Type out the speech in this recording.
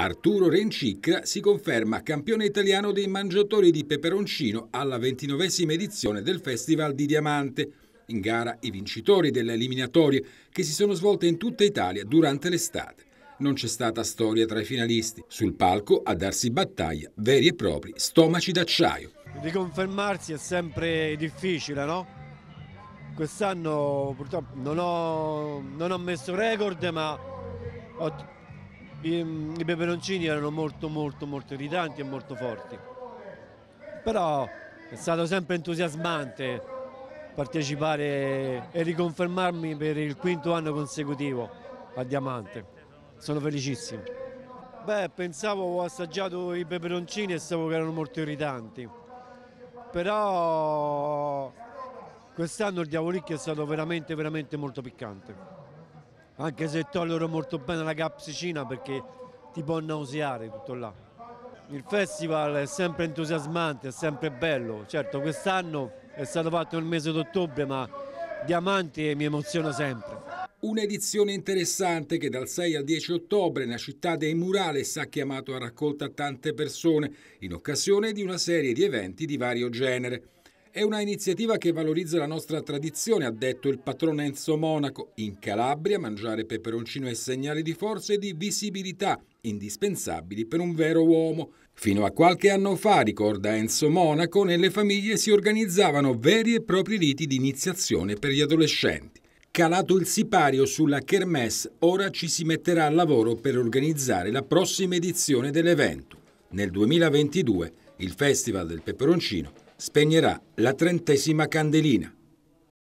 Arturo Rencicra si conferma campione italiano dei mangiatori di peperoncino alla ventinovesima edizione del Festival di Diamante. In gara i vincitori delle eliminatorie che si sono svolte in tutta Italia durante l'estate. Non c'è stata storia tra i finalisti. Sul palco a darsi battaglia veri e propri stomaci d'acciaio. Riconfermarsi è sempre difficile, no? Quest'anno purtroppo non ho, non ho messo record, ma ho i peperoncini erano molto molto molto irritanti e molto forti però è stato sempre entusiasmante partecipare e riconfermarmi per il quinto anno consecutivo a Diamante sono felicissimo beh pensavo ho assaggiato i peperoncini e sapevo che erano molto irritanti però quest'anno il diavolicchio è stato veramente veramente molto piccante anche se tollero molto bene la capsicina perché ti può nauseare tutto là. Il festival è sempre entusiasmante, è sempre bello, certo quest'anno è stato fatto nel mese d'ottobre ma diamanti mi emoziona sempre. Un'edizione interessante che dal 6 al 10 ottobre la città dei Murales ha chiamato a raccolta tante persone in occasione di una serie di eventi di vario genere. È una iniziativa che valorizza la nostra tradizione, ha detto il patrono Enzo Monaco. In Calabria mangiare peperoncino è segnale di forza e di visibilità, indispensabili per un vero uomo. Fino a qualche anno fa, ricorda Enzo Monaco, nelle famiglie si organizzavano veri e propri riti di iniziazione per gli adolescenti. Calato il sipario sulla Kermesse, ora ci si metterà al lavoro per organizzare la prossima edizione dell'evento. Nel 2022 il Festival del Peperoncino spegnerà la trentesima candelina.